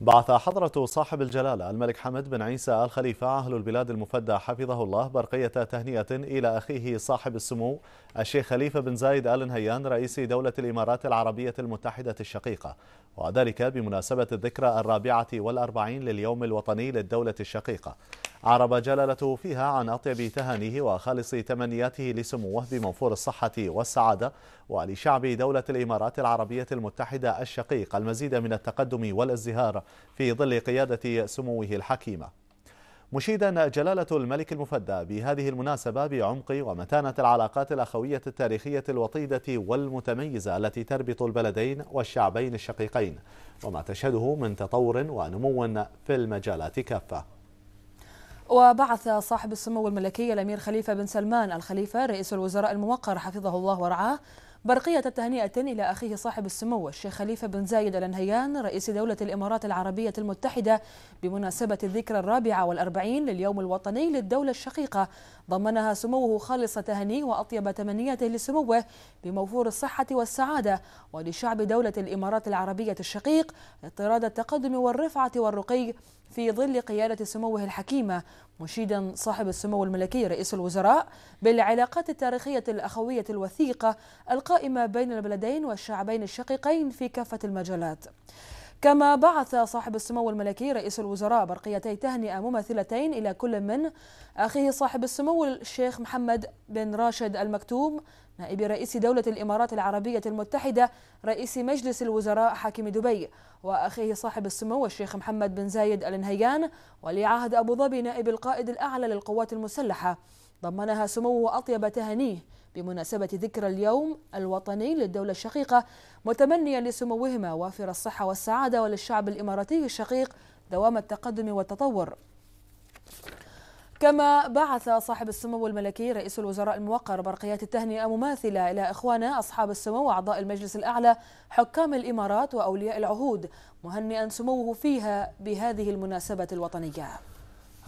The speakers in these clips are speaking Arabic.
بعث حضرة صاحب الجلالة الملك حمد بن عيسى الخليفة أهل البلاد المفدى حفظه الله برقية تهنئة إلى أخيه صاحب السمو الشيخ خليفة بن زايد آل نهيان رئيس دولة الإمارات العربية المتحدة الشقيقة وذلك بمناسبة الذكرى الرابعة والأربعين لليوم الوطني للدولة الشقيقة عرب جلالته فيها عن أطيب تهانيه وخالص تمنياته لسموه بمنفور الصحة والسعادة ولشعب دولة الإمارات العربية المتحدة الشقيق المزيد من التقدم والازدهار في ظل قيادة سموه الحكيمة مشيدا جلالة الملك المفدى بهذه المناسبة بعمق ومتانة العلاقات الأخوية التاريخية الوطيدة والمتميزة التي تربط البلدين والشعبين الشقيقين وما تشهده من تطور ونمو في المجالات كافة وبعث صاحب السمو الملكي الأمير خليفة بن سلمان الخليفة رئيس الوزراء الموقر حفظه الله ورعاه برقية تهنئة إلى أخيه صاحب السمو الشيخ خليفة بن زايد الانهيان رئيس دولة الإمارات العربية المتحدة بمناسبة الذكرى الرابعة والأربعين لليوم الوطني للدولة الشقيقة ضمنها سموه خالص تهني وأطيب تمنياته لسموه بموفور الصحة والسعادة ولشعب دولة الإمارات العربية الشقيق اطراد التقدم والرفعة والرقي في ظل قيادة سموه الحكيمة مشيدا صاحب السمو الملكي رئيس الوزراء بالعلاقات التاريخية الأخوية الوثيقة القادمة القائمة بين البلدين والشعبين الشقيقين في كافة المجالات كما بعث صاحب السمو الملكي رئيس الوزراء برقيتي تهنئة مماثلتين إلى كل من أخيه صاحب السمو الشيخ محمد بن راشد المكتوم نائب رئيس دولة الإمارات العربية المتحدة رئيس مجلس الوزراء حاكم دبي وأخيه صاحب السمو الشيخ محمد بن زايد النهيان ولي عهد أبو ظبي نائب القائد الأعلى للقوات المسلحة ضمنها سموه أطيب تهنيه بمناسبة ذكرى اليوم الوطني للدولة الشقيقة متمنيا لسموهما وافر الصحة والسعادة وللشعب الإماراتي الشقيق دوام التقدم والتطور كما بعث صاحب السمو الملكي رئيس الوزراء الموقر برقيات التهنئة مماثلة إلى إخوانا أصحاب السمو وأعضاء المجلس الأعلى حكام الإمارات وأولياء العهود مهنئا سموه فيها بهذه المناسبة الوطنية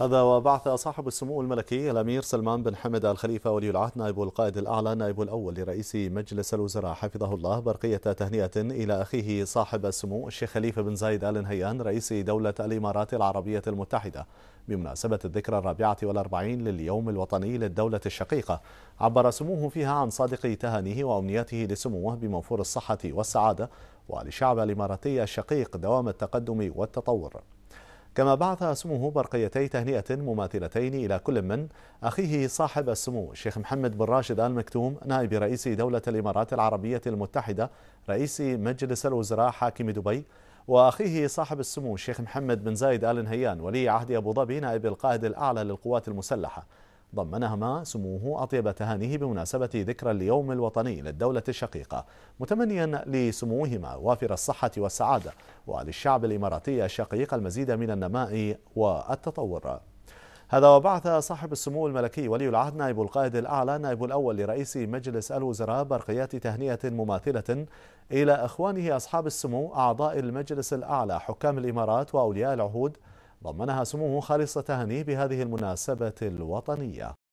هذا وبعث صاحب السمو الملكي الأمير سلمان بن حمد الخليفة ولي العهد نائب القائد الأعلى نائب الأول لرئيس مجلس الوزراء حفظه الله برقية تهنئة إلى أخيه صاحب السمو الشيخ خليفة بن زايد آل نهيان رئيس دولة الإمارات العربية المتحدة بمناسبة الذكرى الرابعة والأربعين لليوم الوطني للدولة الشقيقة عبر سموه فيها عن صادق تهانيه وامنياته لسموه بموفور الصحة والسعادة ولشعب الإماراتي الشقيق دوام التقدم والتطور كما بعث سموه برقيتي تهنئة مماثلتين إلى كل من أخيه صاحب السمو الشيخ محمد بن راشد آل مكتوم نائب رئيس دولة الإمارات العربية المتحدة رئيس مجلس الوزراء حاكم دبي وأخيه صاحب السمو الشيخ محمد بن زايد آل نهيان ولي عهد أبو ظبي نائب القائد الأعلى للقوات المسلحة ضمنهما سموه أطيب تهانيه بمناسبة ذكرى اليوم الوطني للدولة الشقيقة متمنيا لسموهما وافر الصحة والسعادة وللشعب الإماراتي الشقيق المزيد من النماء والتطور هذا وبعث صاحب السمو الملكي ولي العهد نائب القائد الأعلى نائب الأول لرئيس مجلس الوزراء برقيات تهنئة مماثلة إلى أخوانه أصحاب السمو أعضاء المجلس الأعلى حكام الإمارات وأولياء العهود ضمنها سموه خالص تهانيه بهذه المناسبة الوطنية